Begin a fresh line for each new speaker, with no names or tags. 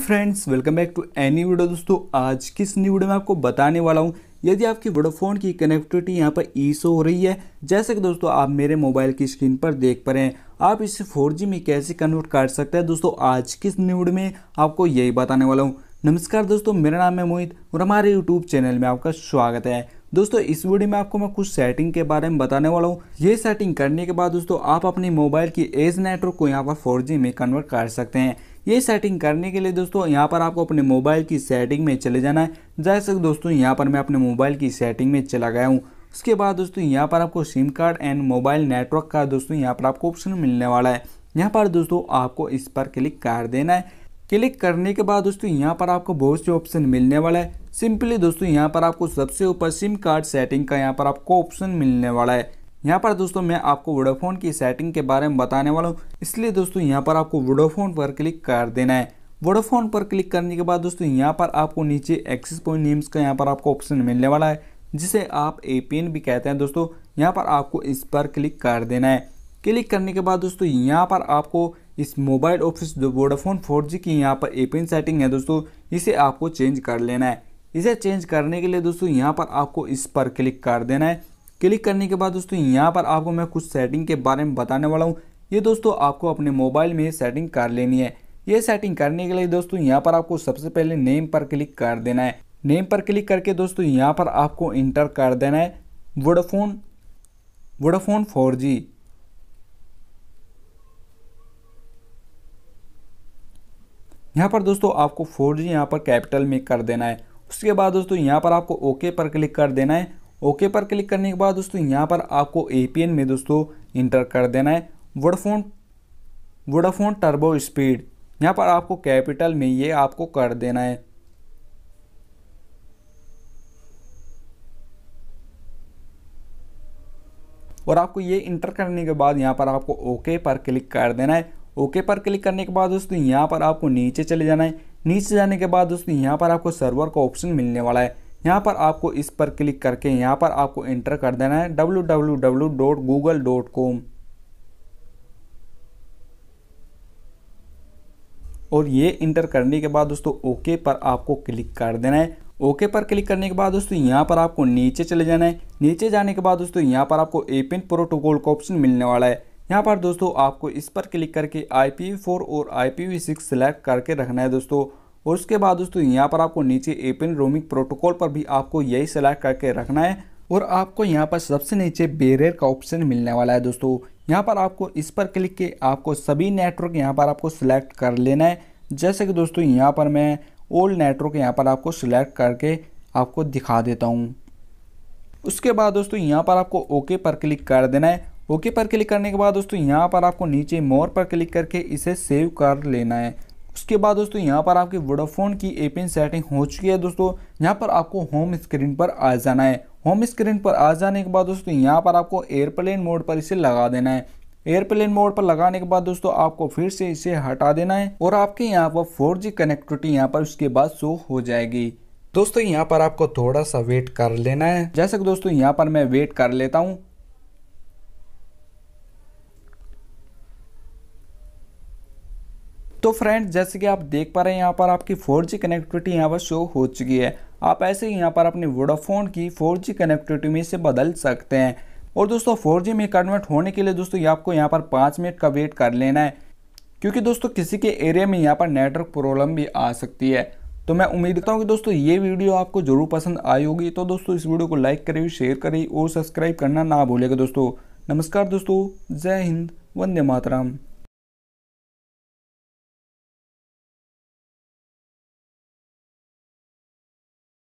friends welcome back to any video दोस्तों आज किस न्यू वीडियो में आपको बताने वाला हूँ यदि आपकी वोडाफोन की कनेक्टिविटी यहाँ पर ई शो हो रही है जैसे कि दोस्तों आप मेरे मोबाइल की स्क्रीन पर देख पा रहे हैं आप इसे 4G में कैसे कन्वर्ट कर सकते हैं दोस्तों आज किस न्यू वीडियो में आपको यही बताने वाला हूँ नमस्कार दोस्तों मेरा नाम है मोहित और हमारे यूट्यूब चैनल में आपका स्वागत है दोस्तों इस वीडियो में आपको मैं कुछ सेटिंग के बारे में बताने वाला हूँ ये सेटिंग करने के बाद दोस्तों आप अपने मोबाइल की एज नेटवर्क को यहाँ पर फोर में कन्वर्ट कर सकते हैं ये सेटिंग करने के लिए दोस्तों यहाँ पर आपको अपने मोबाइल की सेटिंग में चले जाना है जैसे दोस्तों यहाँ पर मैं अपने मोबाइल की सेटिंग में चला गया हूँ उसके बाद दोस्तों यहाँ पर आपको SIM card and mobile network का दोस्तों यहाँ पर आपको ऑप्शन मिलने वाला है यहाँ पर दोस्तों आपको इस पर क्लिक कर देना है क्लिक करने के बाद दोस्तों यहाँ पर आपको बहुत से ऑप्शन मिलने वाला है सिंपली दोस्तों यहाँ पर आपको सबसे ऊपर सिम कार्ड सेटिंग का यहाँ पर आपको ऑप्शन मिलने वाला है यहाँ पर दोस्तों मैं आपको वोडाफोन की सेटिंग के बारे में बताने वाला हूँ इसलिए दोस्तों यहाँ पर आपको वोडाफोन पर क्लिक कर देना है वोडाफोन पर क्लिक करने के बाद दोस्तों यहाँ पर आपको नीचे एक्सिस पॉइंट नेम्स का यहाँ पर आपको ऑप्शन मिलने वाला है जिसे आप ए भी कहते हैं दोस्तों यहाँ पर आपको इस पर क्लिक कर देना है क्लिक करने के बाद दोस्तों यहाँ पर आपको इस मोबाइल ऑफिस जो वोडाफोन फोर की यहाँ पर ए सेटिंग है दोस्तों इसे आपको चेंज कर लेना है इसे चेंज करने के लिए दोस्तों यहाँ पर आपको इस पर क्लिक कर देना है क्लिक करने के बाद दोस्तों यहाँ पर आपको मैं कुछ सेटिंग के बारे में बताने वाला हूँ ये दोस्तों आपको अपने मोबाइल में सेटिंग कर लेनी है ये सेटिंग करने के लिए दोस्तों यहाँ पर आपको सबसे पहले नेम पर क्लिक कर देना है नेम पर क्लिक करके दोस्तों यहाँ पर आपको इंटर कर देना है वोडाफोन वोडाफोन फोर जी यहाँ पर दोस्तों आपको फोर जी यहाँ पर कैपिटल में कर देना है उसके बाद दोस्तों यहाँ पर आपको ओके पर क्लिक कर देना है ओके पर क्लिक करने के बाद दोस्तों यहाँ पर आपको ए में दोस्तों इंटर कर देना है वोडाफोन वोडाफोन टर्बो स्पीड यहाँ पर आपको कैपिटल में ये आपको कर देना है और आपको ये इंटर करने के बाद यहाँ पर आपको ओके पर क्लिक कर देना है ओके पर क्लिक करने के बाद दोस्तों यहाँ पर आपको नीचे चले जाना है नीचे जाने के बाद दोस्तों यहाँ पर आपको सर्वर का ऑप्शन मिलने वाला है यहाँ पर आपको इस पर क्लिक करके यहाँ पर आपको एंटर कर देना है www.google.com और ये इंटर करने के बाद दोस्तों ओके पर आपको क्लिक कर देना है ओके पर क्लिक करने के बाद दोस्तों यहाँ पर आपको नीचे चले जाना है नीचे जाने के बाद दोस्तों यहाँ पर आपको एपिन प्रोटोकॉल का ऑप्शन मिलने वाला है यहाँ पर दोस्तों आपको इस पर क्लिक करके आई पी e और आई पी सिक्स सिलेक्ट करके रखना है दोस्तों और उसके बाद दोस्तों यहाँ पर आपको नीचे एपिन रोमिंग प्रोटोकॉल पर भी आपको यही सिलेक्ट करके रखना है और आपको यहाँ पर सबसे नीचे बेरियर का ऑप्शन मिलने वाला है दोस्तों यहाँ पर आपको इस पर क्लिक के आपको सभी नेटवर्क यहाँ पर आपको सिलेक्ट कर लेना है जैसे कि दोस्तों यहाँ पर मैं ओल्ड नेटवर्क यहाँ पर आपको सिलेक्ट करके आपको दिखा देता हूँ उसके बाद दोस्तों यहाँ पर आपको ओके पर क्लिक कर देना है ओके पर क्लिक करने के बाद दोस्तों यहाँ पर आपको नीचे मोर पर क्लिक करके इसे सेव कर लेना है उसके बाद दोस्तों यहाँ पर आपकी वोडाफोन की एपिन सेटिंग हो चुकी है दोस्तों यहाँ पर आपको होम स्क्रीन पर आ जाना है होम स्क्रीन पर आ जाने के बाद दोस्तों यहाँ पर आपको एयरप्लेन मोड पर इसे लगा देना है एयरप्लेन मोड पर लगाने के बाद दोस्तों आपको फिर से इसे हटा देना है और आपके यहाँ पर फोर जी कनेक्टिविटी यहाँ पर उसके बाद शो हो जाएगी दोस्तों यहाँ पर आपको थोड़ा सा वेट कर लेना है जैसे कि दोस्तों यहाँ पर मैं वेट कर लेता हूँ तो फ्रेंड जैसे कि आप देख पा रहे हैं यहाँ पर आपकी फोर कनेक्टिविटी यहाँ पर शो हो चुकी है आप ऐसे ही यहाँ पर अपने वोडाफोन की फोर कनेक्टिविटी में इसे बदल सकते हैं और दोस्तों फोर में कन्वर्ट होने के लिए दोस्तों आपको यहाँ पर पाँच मिनट का वेट कर लेना है क्योंकि दोस्तों किसी के एरिया में यहाँ पर नेटवर्क प्रॉब्लम भी आ सकती है तो मैं उम्मीद करता हूँ कि दोस्तों ये वीडियो आपको जरूर पसंद आई होगी तो दोस्तों इस वीडियो को लाइक करें शेयर करें और सब्सक्राइब करना ना भूलेगा दोस्तों नमस्कार दोस्तों जय हिंद वंदे मातराम